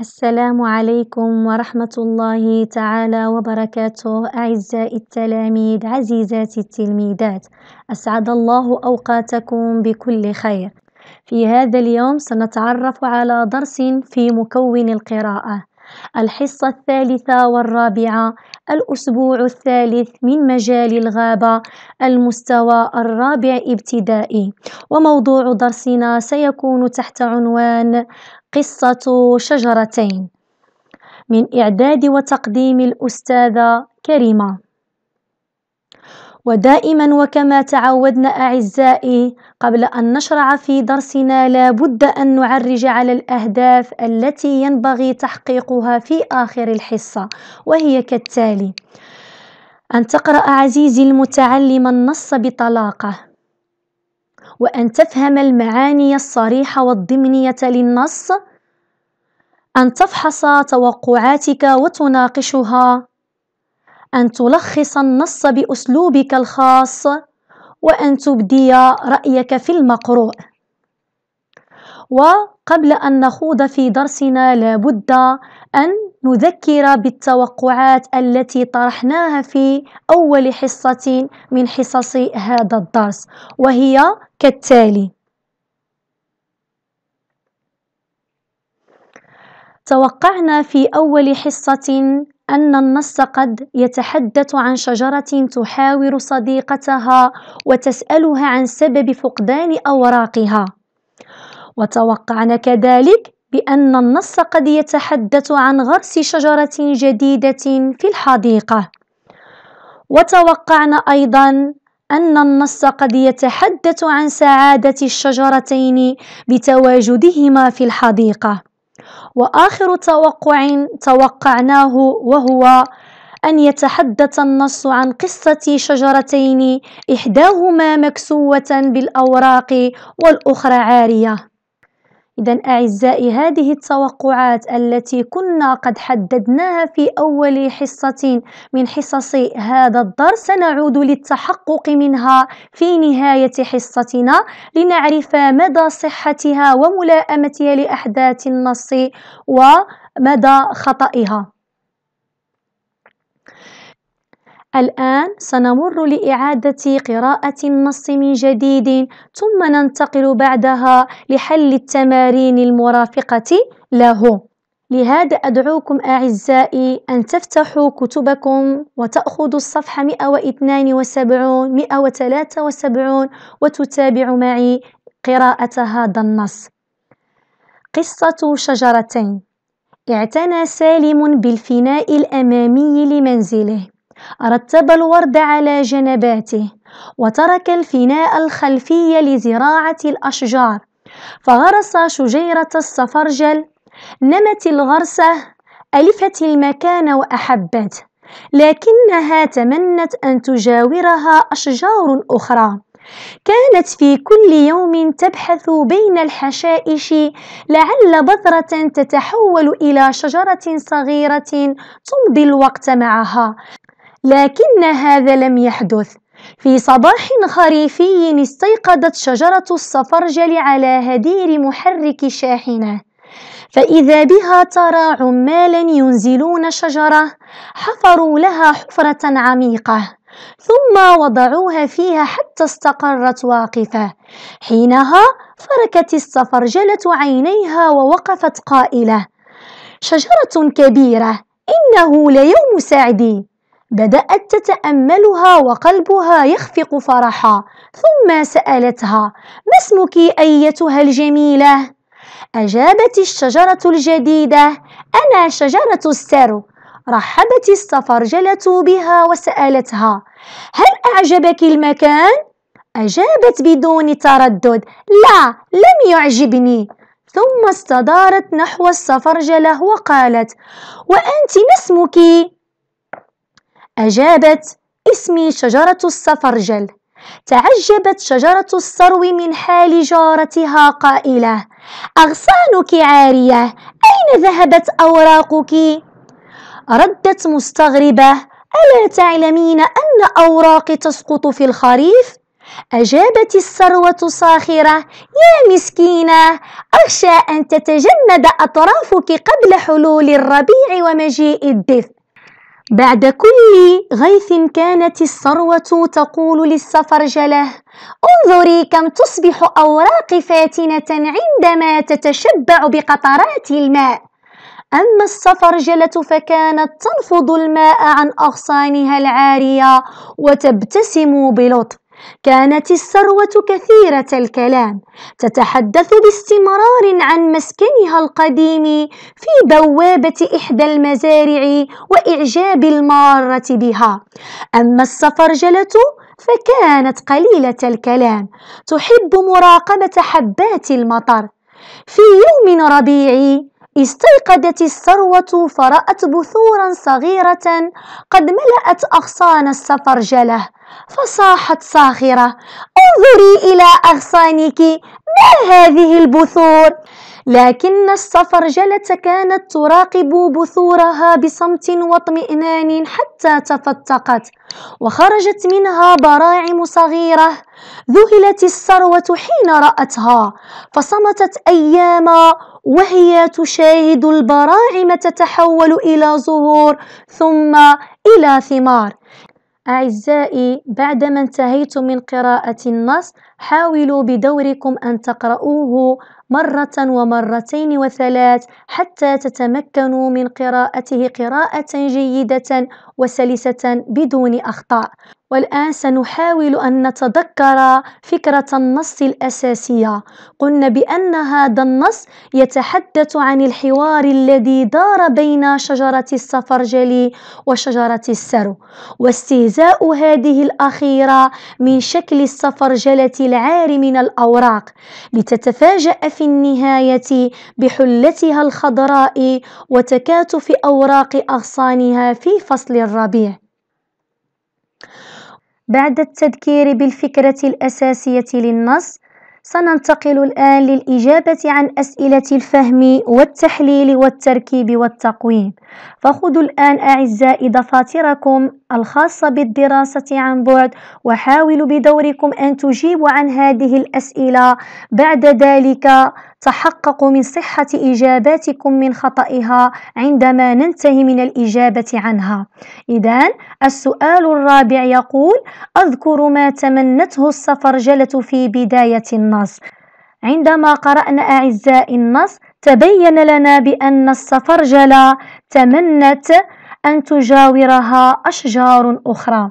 السلام عليكم ورحمة الله تعالى وبركاته أعزائي التلاميذ عزيزاتي التلميذات أسعد الله أوقاتكم بكل خير في هذا اليوم سنتعرف على درس في مكون القراءة الحصة الثالثة والرابعة الأسبوع الثالث من مجال الغابة المستوى الرابع ابتدائي وموضوع درسنا سيكون تحت عنوان قصة شجرتين من إعداد وتقديم الأستاذة كريمة ودائما وكما تعودنا أعزائي قبل أن نشرع في درسنا لابد أن نعرج على الأهداف التي ينبغي تحقيقها في آخر الحصة وهي كالتالي أن تقرأ عزيزي المتعلم النص بطلاقة وأن تفهم المعاني الصريحة والضمنية للنص أن تفحص توقعاتك وتناقشها أن تلخص النص بأسلوبك الخاص وأن تبدي رأيك في المقروء وقبل أن نخوض في درسنا لابد أن نذكر بالتوقعات التي طرحناها في أول حصة من حصص هذا الدرس وهي كالتالي توقعنا في أول حصة أن النص قد يتحدث عن شجرة تحاور صديقتها وتسألها عن سبب فقدان أوراقها وتوقعنا كذلك بأن النص قد يتحدث عن غرس شجرة جديدة في الحديقة وتوقعنا أيضا أن النص قد يتحدث عن سعادة الشجرتين بتواجدهما في الحديقة وآخر توقع توقعناه وهو أن يتحدث النص عن قصة شجرتين إحداهما مكسوة بالأوراق والأخرى عارية إذا أعزائي هذه التوقعات التي كنا قد حددناها في أول حصة من حصص هذا الدرس سنعود للتحقق منها في نهاية حصتنا لنعرف مدى صحتها وملائمتها لأحداث النص ومدى خطئها الآن سنمر لإعادة قراءة النص من جديد ثم ننتقل بعدها لحل التمارين المرافقة له لهذا أدعوكم أعزائي أن تفتحوا كتبكم وتأخذوا الصفحة 172 173 وتتابعوا معي قراءة هذا النص قصة شجرتين اعتنى سالم بالفناء الأمامي لمنزله رتب الورد على جنباته وترك الفناء الخلفي لزراعة الأشجار فغرس شجيرة الصفرجل نمت الغرسة ألفت المكان وأحبته لكنها تمنت أن تجاورها أشجار أخرى كانت في كل يوم تبحث بين الحشائش لعل بذرة تتحول إلى شجرة صغيرة تمضي الوقت معها لكن هذا لم يحدث في صباح خريفي استيقظت شجرة الصفرجل على هدير محرك شاحنة فإذا بها ترى عمالا ينزلون شجرة حفروا لها حفرة عميقة ثم وضعوها فيها حتى استقرت واقفة حينها فركت الصفرجلة عينيها ووقفت قائلة شجرة كبيرة إنه ليوم سعدي بدأت تتأملها وقلبها يخفق فرحا ثم سألتها ما اسمك أيتها الجميلة؟ أجابت الشجرة الجديدة أنا شجرة السر رحبت السفرجلة بها وسألتها هل أعجبك المكان؟ أجابت بدون تردد لا لم يعجبني ثم استدارت نحو السفرجلة وقالت وأنت ما اسمك؟ أجابت اسمي شجرة السفرجل تعجبت شجرة السرو من حال جارتها قائلة أغصانك عارية أين ذهبت أوراقك؟ ردت مستغربة ألا تعلمين أن أوراقي تسقط في الخريف؟ أجابت السروة صاخرة يا مسكينة أخشى أن تتجمد أطرافك قبل حلول الربيع ومجيء الدفء بعد كل غيث كانت الثروة تقول للسفرجلة انظري كم تصبح أوراقي فاتنة عندما تتشبع بقطرات الماء أما السفرجلة فكانت تنفض الماء عن أغصانها العارية وتبتسم بلطف كانت الثروة كثيرة الكلام تتحدث باستمرار عن مسكنها القديم في بوابة إحدى المزارع وإعجاب المارة بها أما السفرجلة فكانت قليلة الكلام تحب مراقبة حبات المطر في يوم ربيعي استيقظت الثروة فرأت بثورا صغيرة قد ملأت أغصان السفرجلة فصاحت صاخرة انظري إلى أغصانك ما هذه البثور لكن الصفرجلة كانت تراقب بثورها بصمت واطمئنان حتى تفتقت وخرجت منها براعم صغيرة ذهلت الثروة حين رأتها فصمتت أياما وهي تشاهد البراعم تتحول إلى زهور ثم إلى ثمار أعزائي بعدما انتهيت من قراءة النص حاولوا بدوركم أن تقرؤوه مرة ومرتين وثلاث حتى تتمكنوا من قراءته قراءة جيدة وسلسة بدون أخطاء والآن سنحاول أن نتذكر فكرة النص الأساسية قلنا بأن هذا النص يتحدث عن الحوار الذي دار بين شجرة السفرجل وشجرة السرو واستهزاء هذه الأخيرة من شكل السفرجلة العار من الأوراق لتتفاجأ في النهاية بحلتها الخضراء وتكاتف أوراق أغصانها في فصل الربيع بعد التذكير بالفكرة الأساسية للنص سننتقل الآن للإجابة عن أسئلة الفهم والتحليل والتركيب والتقويم فخذوا الآن أعزائي دفاتركم الخاصة بالدراسة عن بعد وحاولوا بدوركم أن تجيبوا عن هذه الأسئلة بعد ذلك تحققوا من صحة إجاباتكم من خطئها عندما ننتهي من الإجابة عنها إذا السؤال الرابع يقول أذكر ما تمنته السفرجلة في بداية النص عندما قرأنا أعزائي النص تبين لنا بأن السفرجلة تمنت أن تجاورها أشجار أخرى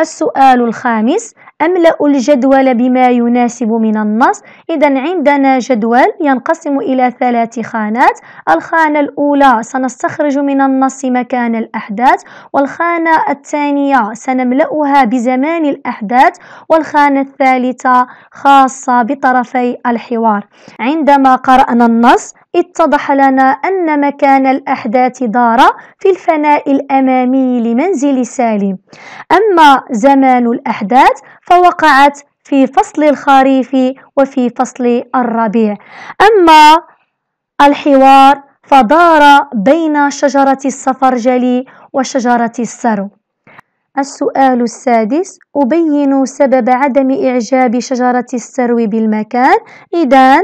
السؤال الخامس أملأ الجدول بما يناسب من النص إذا عندنا جدول ينقسم إلى ثلاث خانات الخانة الأولى سنستخرج من النص مكان الأحداث والخانة الثانية سنملأها بزمان الأحداث والخانة الثالثة خاصة بطرفي الحوار عندما قرأنا النص اتضح لنا أن مكان الأحداث دار في الفناء الأمامي لمنزل سالم أما زمان الأحداث فوقعت في فصل الخريف وفي فصل الربيع أما الحوار فدار بين شجرة السفرجل وشجرة السرو السؤال السادس أبين سبب عدم إعجاب شجرة السرو بالمكان إذن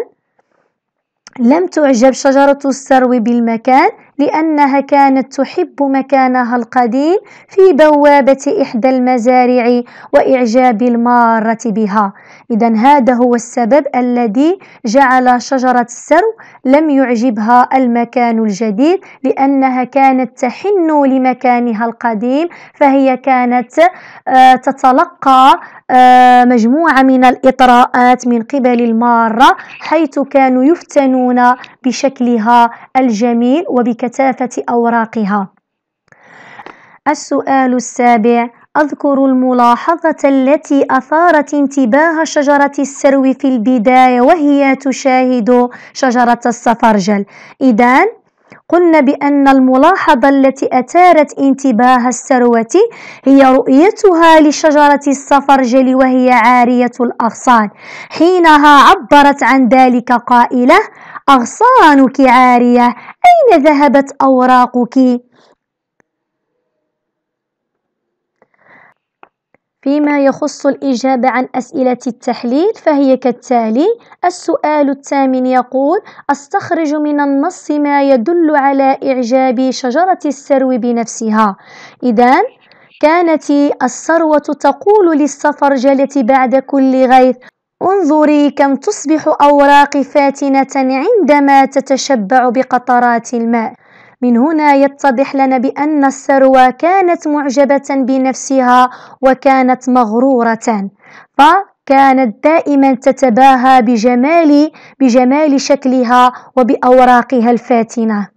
لم تعجب شجرة السرو بالمكان لأنها كانت تحب مكانها القديم في بوابة إحدى المزارع وإعجاب المارة بها إذا هذا هو السبب الذي جعل شجرة السرو لم يعجبها المكان الجديد لأنها كانت تحن لمكانها القديم فهي كانت آه، تتلقى آه، مجموعة من الإطراءات من قبل المارة حيث كانوا يفتنون بشكلها الجميل وبك كثافة أوراقها السؤال السابع أذكر الملاحظة التي أثارت انتباه شجرة السرو في البداية وهي تشاهد شجرة السفرجل إذن قلنا بأن الملاحظة التي أثارت انتباه السروة هي رؤيتها لشجرة السفرجل وهي عارية الأغصان حينها عبرت عن ذلك قائلة أغصانك عارية أين ذهبت أوراقك؟ فيما يخص الإجابة عن أسئلة التحليل فهي كالتالي السؤال الثامن يقول أستخرج من النص ما يدل على إعجاب شجرة السرو بنفسها إذا كانت الثروة تقول للسفرجلة بعد كل غيث انظري كم تصبح أوراقي فاتنة عندما تتشبع بقطرات الماء من هنا يتضح لنا بأن الثروة كانت معجبة بنفسها وكانت مغرورة فكانت دائما تتباهى بجمال بجمال شكلها وبأوراقها الفاتنة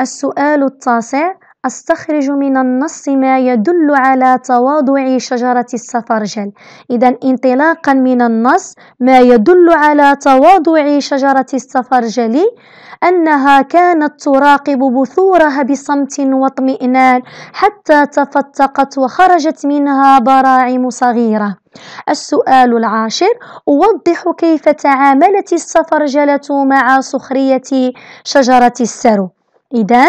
السؤال التاسع أستخرج من النص ما يدل على تواضع شجرة السفرجل إذا انطلاقا من النص ما يدل على تواضع شجرة السفرجل أنها كانت تراقب بثورها بصمت واطمئنان حتى تفتقت وخرجت منها براعم صغيرة السؤال العاشر أوضح كيف تعاملت السفرجلة مع سخرية شجرة السرو إذا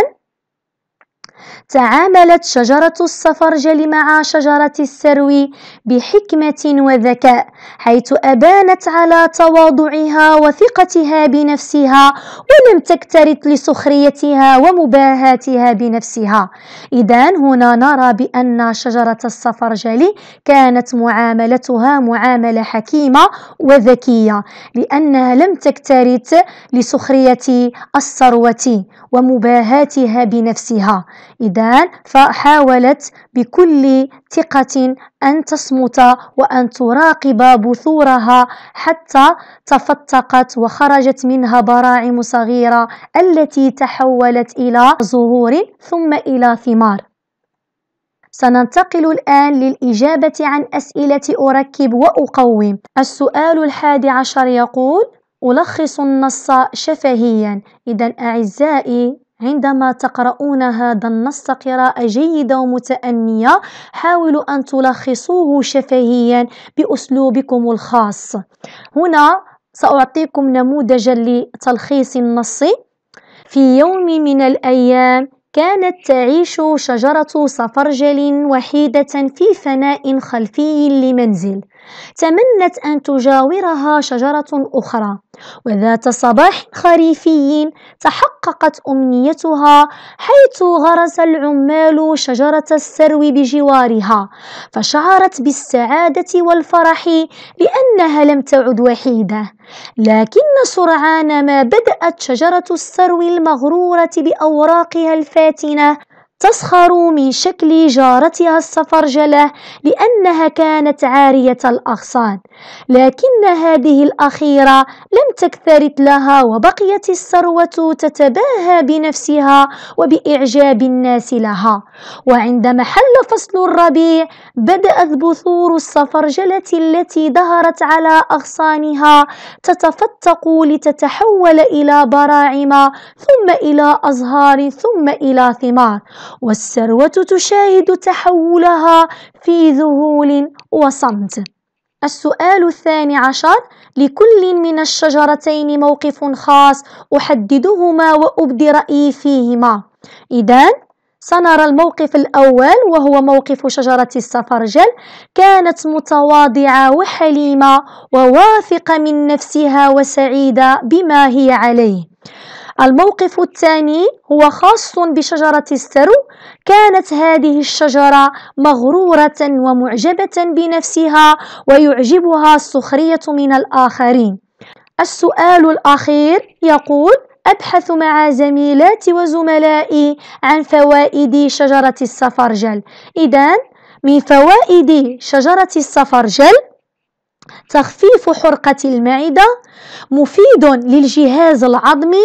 تعاملت شجرة الصفرجل مع شجرة السرو بحكمة وذكاء حيث أبانت على تواضعها وثقتها بنفسها ولم تكترث لسخريتها ومباهاتها بنفسها إذا هنا نرى بأن شجرة الصفرجل كانت معاملتها معاملة حكيمة وذكية لأنها لم تكترث لسخرية السروة ومباهاتها بنفسها إذا فحاولت بكل ثقة أن تصمت وأن تراقب بثورها حتى تفتقت وخرجت منها براعم صغيرة التي تحولت إلى زهور ثم إلى ثمار. سننتقل الآن للإجابة عن أسئلة أركب وأقوم. السؤال الحادي عشر يقول: ألخص النص شفهيا، إذا أعزائي عندما تقرؤون هذا النص قراءة جيدة ومتأنية حاولوا أن تلخصوه شفهيا بأسلوبكم الخاص هنا سأعطيكم نموذجا لتلخيص النص في يوم من الأيام كانت تعيش شجرة صفرجل وحيدة في فناء خلفي لمنزل تمنت أن تجاورها شجرة أخرى وذات صباح خريفي تحققت أمنيتها حيث غرس العمال شجرة السرو بجوارها فشعرت بالسعادة والفرح لأنها لم تعد وحيدة لكن سرعان ما بدأت شجرة السرو المغرورة بأوراقها الفاتنة تسخر من شكل جارتها السفرجلة لأنها كانت عارية الأغصان، لكن هذه الأخيرة لم تكترث لها وبقيت الثروة تتباهى بنفسها وبإعجاب الناس لها، وعندما حل فصل الربيع بدأت بثور السفرجلة التي ظهرت على أغصانها تتفتق لتتحول إلى براعم ثم إلى أزهار ثم إلى ثمار. والثروة تشاهد تحولها في ذهول وصمت السؤال الثاني عشر لكل من الشجرتين موقف خاص أحددهما وأبدي رأيي فيهما إذن سنرى الموقف الأول وهو موقف شجرة السفرجل كانت متواضعة وحليمة وواثقة من نفسها وسعيدة بما هي عليه الموقف الثاني هو خاص بشجرة السرو كانت هذه الشجرة مغرورة ومعجبة بنفسها ويعجبها السخرية من الآخرين السؤال الأخير يقول أبحث مع زميلاتي وزملائي عن فوائد شجرة السفرجل إذا من فوائد شجرة السفرجل تخفيف حرقة المعدة مفيد للجهاز العظمي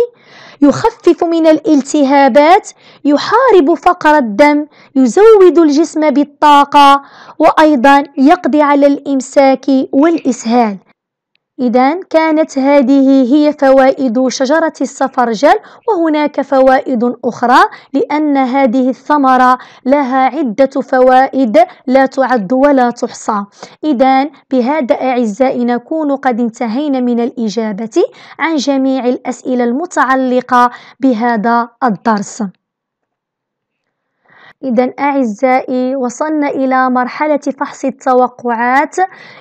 يخفف من الالتهابات يحارب فقر الدم يزود الجسم بالطاقة وأيضا يقضي على الإمساك والإسهال إذا كانت هذه هي فوائد شجرة السفرجل وهناك فوائد أخرى لأن هذه الثمرة لها عدة فوائد لا تعد ولا تحصى إذا بهذا أعزائي نكون قد انتهينا من الإجابة عن جميع الأسئلة المتعلقة بهذا الدرس إذا أعزائي وصلنا إلى مرحلة فحص التوقعات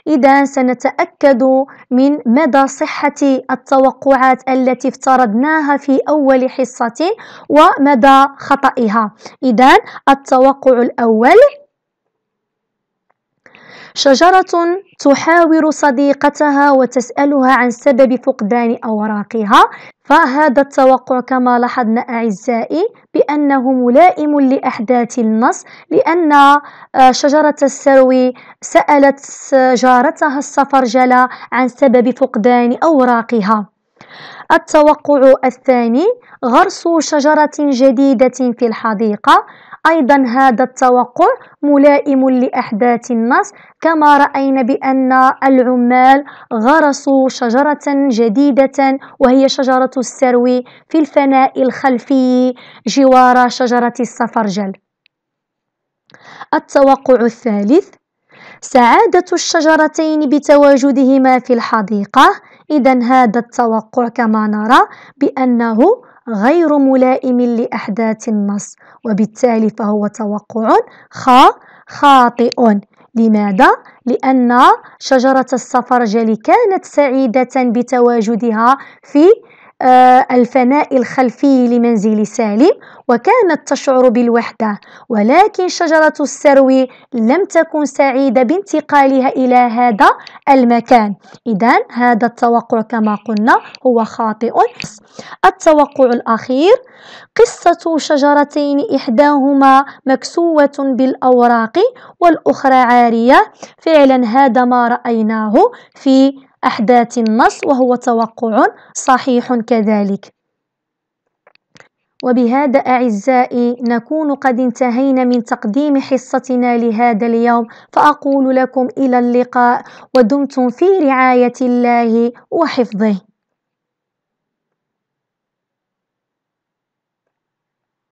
إذا سنتأكد من مدى صحة التوقعات التي افترضناها في أول حصة ومدى خطئها إذا التوقع الأول شجرة تحاور صديقتها وتسألها عن سبب فقدان أوراقها فهذا التوقع كما لاحظنا أعزائي بأنه ملائم لأحداث النص لأن آه، شجرة السروي سألت جارتها السفرجلة عن سبب فقدان أوراقها التوقع الثاني غرس شجرة جديدة في الحديقة أيضا هذا التوقع ملائم لأحداث النص كما رأينا بأن العمال غرسوا شجرة جديدة وهي شجرة السروي في الفناء الخلفي جوار شجرة السفرجل التوقع الثالث سعادة الشجرتين بتواجدهما في الحديقة إذا هذا التوقع كما نرى بأنه غير ملائم لأحداث النص وبالتالي فهو توقع خاطئ لماذا؟ لأن شجرة السفرجل كانت سعيدة بتواجدها في آه، الفناء الخلفي لمنزل سالم وكانت تشعر بالوحدة ولكن شجرة السرو لم تكن سعيدة بانتقالها إلى هذا المكان إذا هذا التوقع كما قلنا هو خاطئ التوقع الأخير قصة شجرتين إحداهما مكسوة بالأوراق والأخرى عارية فعلا هذا ما رأيناه في أحداث النص وهو توقع صحيح كذلك وبهذا أعزائي نكون قد انتهينا من تقديم حصتنا لهذا اليوم فأقول لكم إلى اللقاء ودمتم في رعاية الله وحفظه